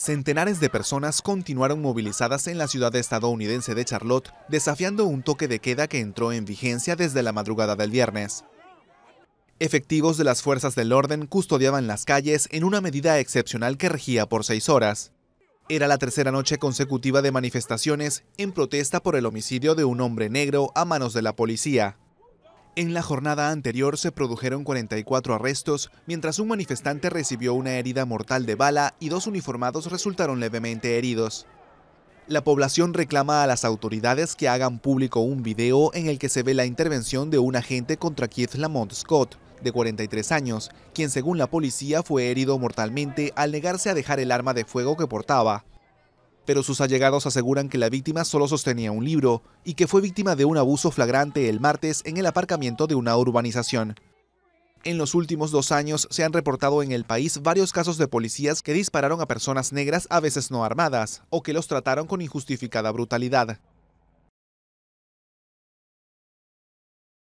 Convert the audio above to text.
Centenares de personas continuaron movilizadas en la ciudad estadounidense de Charlotte, desafiando un toque de queda que entró en vigencia desde la madrugada del viernes. Efectivos de las fuerzas del orden custodiaban las calles en una medida excepcional que regía por seis horas. Era la tercera noche consecutiva de manifestaciones en protesta por el homicidio de un hombre negro a manos de la policía. En la jornada anterior se produjeron 44 arrestos, mientras un manifestante recibió una herida mortal de bala y dos uniformados resultaron levemente heridos. La población reclama a las autoridades que hagan público un video en el que se ve la intervención de un agente contra Keith Lamont Scott, de 43 años, quien según la policía fue herido mortalmente al negarse a dejar el arma de fuego que portaba pero sus allegados aseguran que la víctima solo sostenía un libro y que fue víctima de un abuso flagrante el martes en el aparcamiento de una urbanización. En los últimos dos años se han reportado en el país varios casos de policías que dispararon a personas negras a veces no armadas o que los trataron con injustificada brutalidad.